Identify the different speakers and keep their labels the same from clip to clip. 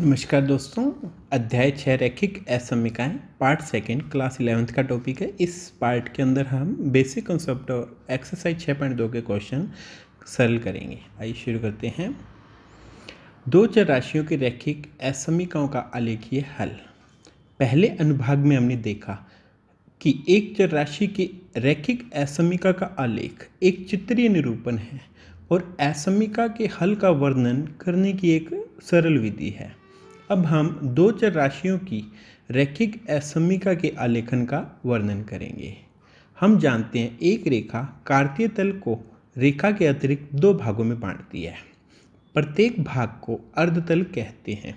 Speaker 1: नमस्कार दोस्तों अध्याय छः रैखिक असमिकाएँ पार्ट सेकंड क्लास इलेवंथ का टॉपिक है इस पार्ट के अंदर हम बेसिक कॉन्सेप्ट और एक्सरसाइज छः पॉइंट दो के क्वेश्चन सरल करेंगे आइए शुरू करते हैं दो चर राशियों की रैखिक असमिकाओं का आलेखीय हल पहले अनुभाग में हमने देखा कि एक चर राशि की रैखिक असमिका का आलेख एक चित्रीय निरूपण है और असमिका के हल का वर्णन करने की एक सरल विधि है अब हम दो चर राशियों की रैखिक असमिका के आलेखन का वर्णन करेंगे हम जानते हैं एक रेखा कार्तीय तल को रेखा के अतिरिक्त दो भागों में बांटती है प्रत्येक भाग को अर्धतल कहते हैं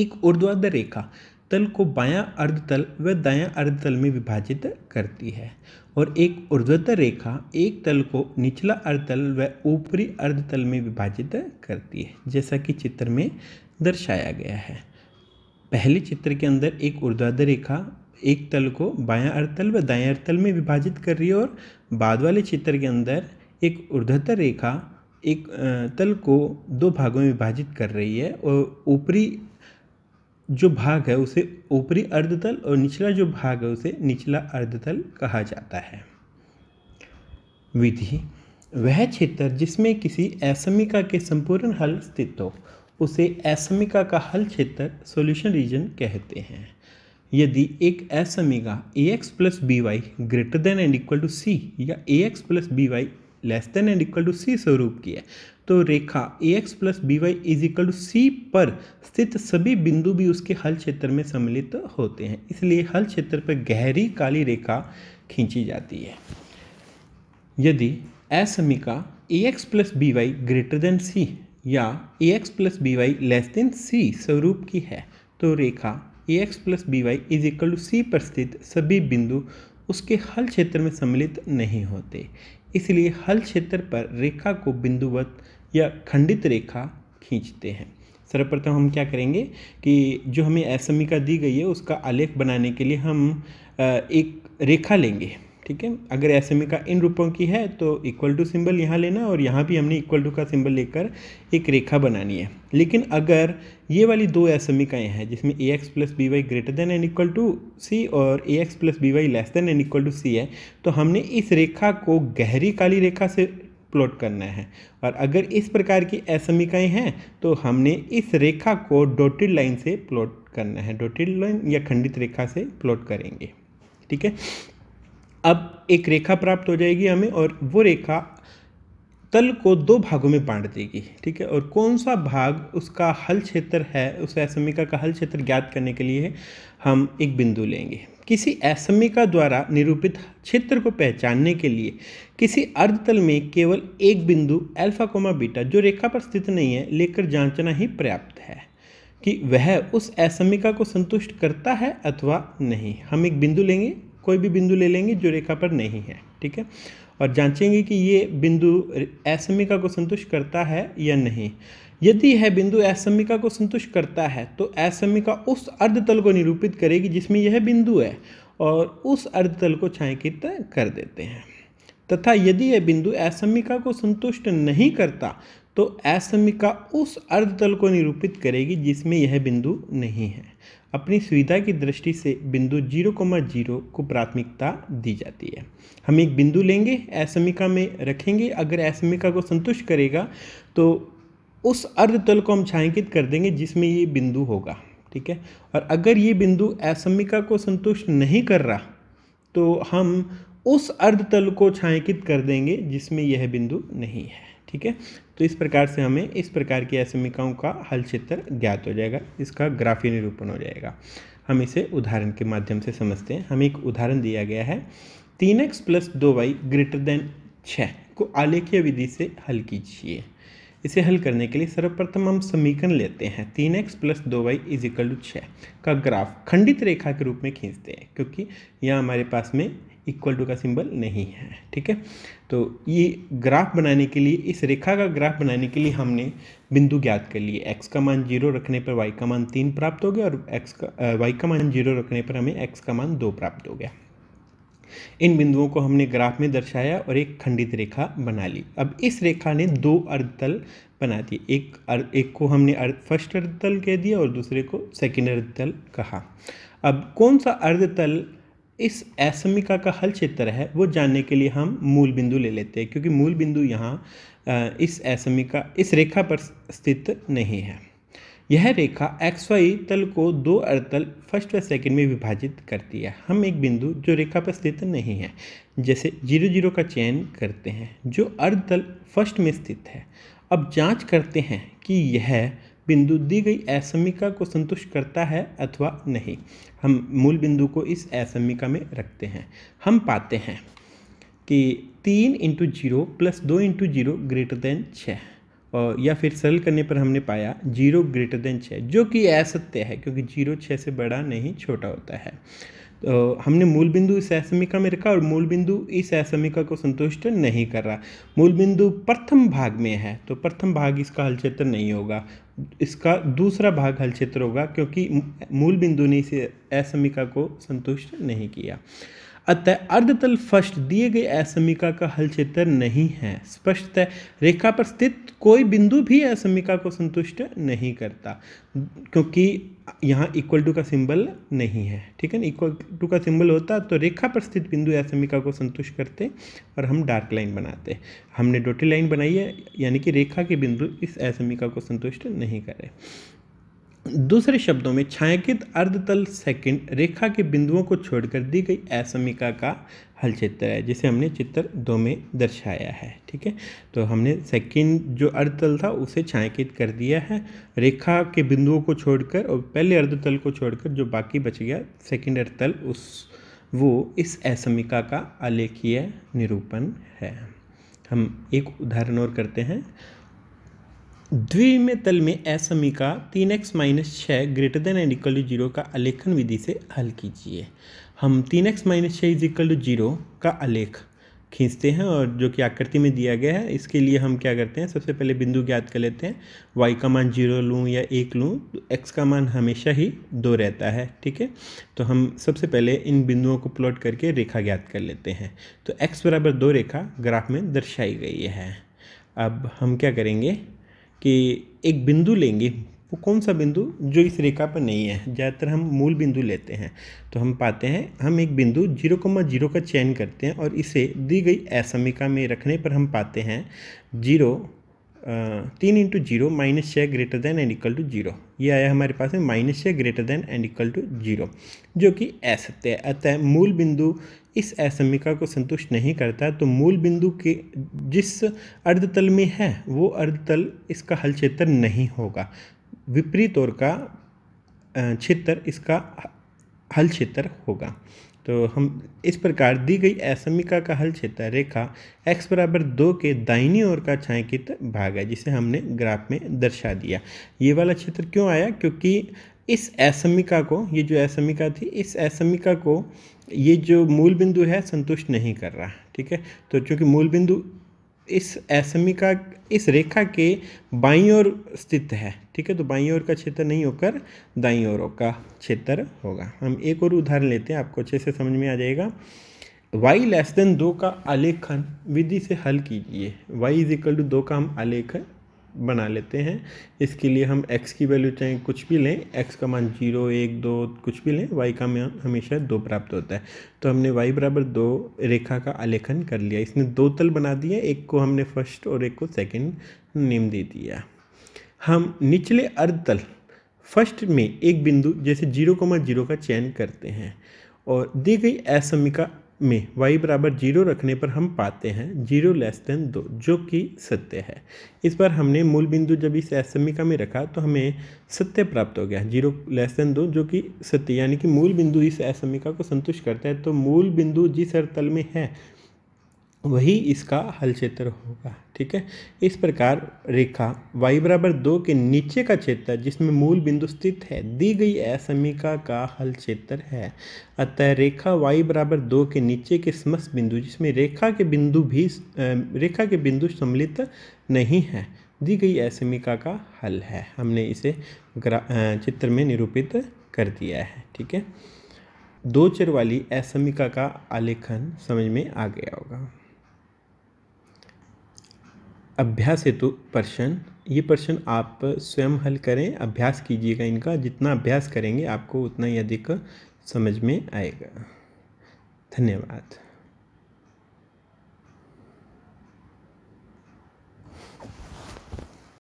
Speaker 1: एक ऊर्ध्वाधर रेखा तल को बायां अर्धतल व दायां अर्धतल में विभाजित करती है और एक ऊर्ध्वतर रेखा एक तल को निचला अर्धतल व ऊपरी अर्धतल में विभाजित करती है जैसा कि चित्र में दर्शाया गया है पहले चित्र के अंदर एक ऊर्ध्वाधर रेखा एक तल को बायां अर्थतल व दाएं अर्थतल में विभाजित कर रही है और बाद वाले चित्र के अंदर एक ऊर्ध्वाधर रेखा एक तल को दो भागों में विभाजित कर रही है और ऊपरी जो भाग है उसे ऊपरी अर्धतल और निचला जो भाग है उसे निचला अर्धतल कहा जाता है विधि वह क्षेत्र जिसमें किसी असमिका के संपूर्ण हल स्थित हो उसे एसमिका का हल क्षेत्र सॉल्यूशन रीजन कहते हैं यदि एक एसमिका A X plus B Y greater than and equal to C या A X plus B Y less than and equal to C स्वरूप की है तो रेखा A X plus B Y is equal to C पर स्थित सभी बिंदु भी उसके हल क्षेत्र में सम्मिलित होते हैं इसलिए हल क्षेत्र पर गहरी काली रेखा खींची जाती है यदि असमिका A X plus B Y greater than C या A X plus B Y less than C स्वरूप की है तो रेखा A X plus B Y is equal to C पर स्थित सभी बिंदु उसके हल क्षेत्र में सम्मिलित नहीं होते इसलिए हल क्षेत्र पर रेखा को बिंदुवत या खंडित रेखा खींचते हैं सर्वप्रथम हम क्या करेंगे कि जो हमें असमिका दी गई है उसका आलेख बनाने के लिए हम एक रेखा लेंगे ठीक है अगर एस एम e का इन रूपों की है तो इक्वल टू सिंबल यहाँ लेना और यहाँ भी हमने इक्वल टू का सिंबल लेकर एक रेखा बनानी है लेकिन अगर ये वाली दो एस एम हैं जिसमें A X plus B Y greater than and equal to C और A X plus B Y less than and equal to C है तो हमने इस रेखा को गहरी काली रेखा से प्लॉट करना है और अगर इस प्रकार की असमिकाएँ e हैं तो हमने इस रेखा को डॉटेड लाइन से प्लॉट करना है डॉटेड लाइन या खंडित रेखा से प्लॉट करेंगे ठीक है अब एक रेखा प्राप्त हो जाएगी हमें और वो रेखा तल को दो भागों में बांट देगी ठीक है और कौन सा भाग उसका हल क्षेत्र है उस असमिका का हल क्षेत्र ज्ञात करने के लिए हम एक बिंदु लेंगे किसी असमिका द्वारा निरूपित क्षेत्र को पहचानने के लिए किसी अर्धतल में केवल एक बिंदु अल्फा कोमा बीटा जो रेखा पर स्थित नहीं है लेकर जांचना ही पर्याप्त है कि वह उस असमिका को संतुष्ट करता है अथवा नहीं हम एक बिंदु लेंगे कोई भी बिंदु ले लेंगे जो रेखा पर नहीं है ठीक है और जांचेंगे कि ये बिंदु असमिका को संतुष्ट करता है या नहीं यदि यह बिंदु असमिका को संतुष्ट करता है तो असमिका उस अर्धतल को निरूपित करेगी जिसमें यह बिंदु है और उस अर्धतल को छायांकित कर देते हैं तथा यदि यह बिंदु असमिका को संतुष्ट नहीं करता तो असमिका उस अर्धतल को निरूपित करेगी जिसमें यह बिंदु नहीं है अपनी सुविधा की दृष्टि से बिंदु जीरो जीरो को प्राथमिकता दी जाती है हम एक बिंदु लेंगे असमिका में रखेंगे अगर असमिका को संतुष्ट करेगा तो उस अर्धतल को हम छायांकित कर देंगे जिसमें ये बिंदु होगा ठीक है और अगर ये बिंदु असमिका को संतुष्ट नहीं कर रहा तो हम उस अर्धतल को छायांकित कर देंगे जिसमें यह बिंदु नहीं है ठीक है तो इस प्रकार से हमें इस प्रकार की असमिकाओं का हल क्षेत्र ज्ञात हो जाएगा इसका ग्राफी निरूपण हो जाएगा हम इसे उदाहरण के माध्यम से समझते हैं हमें एक उदाहरण दिया गया है तीन एक्स प्लस दो वाई ग्रेटर देन छः को आलेखीय विधि से हल कीजिए इसे हल करने के लिए सर्वप्रथम हम समीकरण लेते हैं तीन एक्स प्लस दो वाई इज इक्वल टू छः का ग्राफ खंडित रेखा के रूप में खींचते हैं क्योंकि यहाँ हमारे पास में इक्वल टू का सिंबल नहीं है ठीक है तो ये ग्राफ बनाने के लिए इस रेखा का ग्राफ बनाने के लिए हमने बिंदु ज्ञात कर लिए एक्स का मान जीरो रखने पर वाई का मान तीन प्राप्त हो गया और एक्स का वाई का मान जीरो रखने पर हमें एक्स का मान दो प्राप्त हो गया इन बिंदुओं को हमने ग्राफ में दर्शाया और एक खंडित रेखा बना ली अब इस रेखा ने दो अर्धतल बना दिए एक अर, एक को हमने अर्ध फर्स्ट अर्धतल कह दिया और दूसरे को सेकेंड अर्धतल कहा अब कौन सा अर्धतल इस असमिका का हल क्षेत्र है वो जानने के लिए हम मूल बिंदु ले लेते हैं क्योंकि मूल बिंदु यहाँ इस असमिका इस रेखा पर स्थित नहीं है यह रेखा एक्स वाई तल को दो अड़तल फर्स्ट व सेकंड में विभाजित करती है हम एक बिंदु जो रेखा पर स्थित नहीं है जैसे जीरो जीरो का चयन करते हैं जो अर्धतल फर्स्ट में स्थित है अब जांच करते हैं कि यह बिंदु दी गई असमिका को संतुष्ट करता है अथवा नहीं हम मूल बिंदु को इस असमिका में रखते हैं हम पाते हैं कि तीन इंटू जीरो प्लस दो इंटू जीरो ग्रेटर देन छः और या फिर सरल करने पर हमने पाया जीरो ग्रेटर देन छः जो कि असत्य है क्योंकि जीरो छः से बड़ा नहीं छोटा होता है तो हमने मूल बिंदु इस असमिका में रखा और मूल बिंदु इस असमिका को संतुष्ट नहीं कर रहा मूल बिंदु प्रथम भाग में है तो प्रथम भाग इसका हल क्षेत्र नहीं होगा इसका दूसरा भाग हल क्षेत्र होगा क्योंकि मूल बिंदु ने इस असमिका को संतुष्ट नहीं किया अतः अर्धतल फर्स्ट दिए गए असमिका का हल क्षेत्र नहीं है स्पष्टतः रेखा पर स्थित कोई बिंदु भी असमिका को संतुष्ट नहीं करता क्योंकि यहाँ इक्वल टू का सिंबल नहीं है ठीक है ना इक्वल टू का सिंबल होता तो रेखा पर स्थित बिंदु असमिका को संतुष्ट करते और हम डार्क लाइन बनाते हमने डोटी लाइन बनाई है यानी कि रेखा के बिंदु इस असमिका को संतुष्ट नहीं करे दूसरे शब्दों में छायांकित अर्धतल सेकंड रेखा के बिंदुओं को छोड़कर दी गई असमिका का हल चित्र है जिसे हमने चित्र दो में दर्शाया है ठीक है तो हमने सेकंड जो अर्धतल था उसे छायांकित कर दिया है रेखा के बिंदुओं को छोड़कर और पहले अर्धतल को छोड़कर जो बाकी बच गया सेकंड अर्धतल उस वो इस असमिका का आलेखीय निरूपण है हम एक उदाहरण और करते हैं द्विमय तल में असमी का तीन एक्स माइनस छः greater than and equal to zero का अलेखन विधि से हल कीजिए हम तीन एक्स माइनस छः इज इक्वल टू जीरो का अलेख खींचते हैं और जो कि आकृति में दिया गया है इसके लिए हम क्या करते हैं सबसे पहले बिंदु ज्ञात कर लेते हैं वाई का मान जीरो लूँ या एक लूँ तो एक्स का मान हमेशा ही दो रहता है ठीक है तो हम सबसे पहले इन बिंदुओं को प्लॉट करके रेखा ज्ञात कर लेते हैं तो एक्स बराबर दो रेखा ग्राफ में दर्शाई गई है अब हम क्या करेंगे कि एक बिंदु लेंगे वो कौन सा बिंदु जो इस रेखा पर नहीं है ज़्यादातर हम मूल बिंदु लेते हैं तो हम पाते हैं हम एक बिंदु जीरो कोमा जीरो का चयन करते हैं और इसे दी गई असमिका में रखने पर हम पाते हैं जीरो तीन इंटू जीरो माइनस छः greater than and equal to zero ये आया हमारे पास में माइनस छः greater than and equal to zero जो कि असत्य है अतः मूल बिंदु इस असमिका को संतुष्ट नहीं करता तो मूल बिंदु के जिस अर्धतल में है वो अर्धतल इसका हल क्षेत्र नहीं होगा विपरीत और का क्षेत्र इसका हल क्षेत्र होगा तो हम इस प्रकार दी गई असमिका का हल क्षेत्र रेखा x बराबर दो के दाहिनी ओर का छायांकित भाग है जिसे हमने ग्राफ में दर्शा दिया ये वाला क्षेत्र क्यों आया क्योंकि इस असमिका को ये जो असमिका थी इस असमिका को ये जो मूल बिंदु है संतुष्ट नहीं कर रहा ठीक है तो चूँकि मूल बिंदु इस का इस रेखा के बाईं ओर स्थित है ठीक है तो बाईं ओर का क्षेत्र नहीं होकर दाईं ओर का क्षेत्र होगा हम एक और उदाहरण लेते हैं आपको अच्छे से समझ में आ जाएगा वाई लेस देन दो का आलेखन विधि से हल कीजिए वाई इज इक्वल टू दो का हम आलेखन बना लेते हैं इसके लिए हम x की वैल्यू चाहे कुछ भी लें x का मान जीरो एक दो कुछ भी लें y का मान हमेशा दो प्राप्त होता है तो हमने y बराबर दो रेखा का आलेखन कर लिया इसने दो तल बना दिए एक को हमने फर्स्ट और एक को सेकंड नेम दे दिया हम निचले अर्ध तल फर्स्ट में एक बिंदु जैसे जीरो जीरो का चयन करते हैं और दी गई असमिका में y बराबर जीरो रखने पर हम पाते हैं जीरो लेस देन दो जो कि सत्य है इस बार हमने मूल बिंदु जब इस असमिका में रखा तो हमें सत्य प्राप्त हो गया जीरो लेस देन दो जो कि सत्य यानी कि मूल बिंदु इस असमिका को संतुष्ट करता है तो मूल बिंदु जिस हर तल में है वही इसका हल क्षेत्र होगा ठीक है इस प्रकार रेखा वाई बराबर दो के नीचे का क्षेत्र जिसमें मूल बिंदु स्थित है दी गई असमिका का हल क्षेत्र है अतः रेखा वाई बराबर दो के नीचे के समस्त बिंदु जिसमें रेखा के बिंदु भी रेखा के बिंदु सम्मिलित नहीं है दी गई असमिका का हल है हमने इसे चित्र में निरूपित कर दिया है ठीक है दो चर वाली असमिका का आलेखन समझ में आ गया होगा अभ्यास हेतु प्रश्न ये प्रश्न आप स्वयं हल करें अभ्यास कीजिएगा इनका जितना अभ्यास करेंगे आपको उतना ही अधिक समझ में आएगा धन्यवाद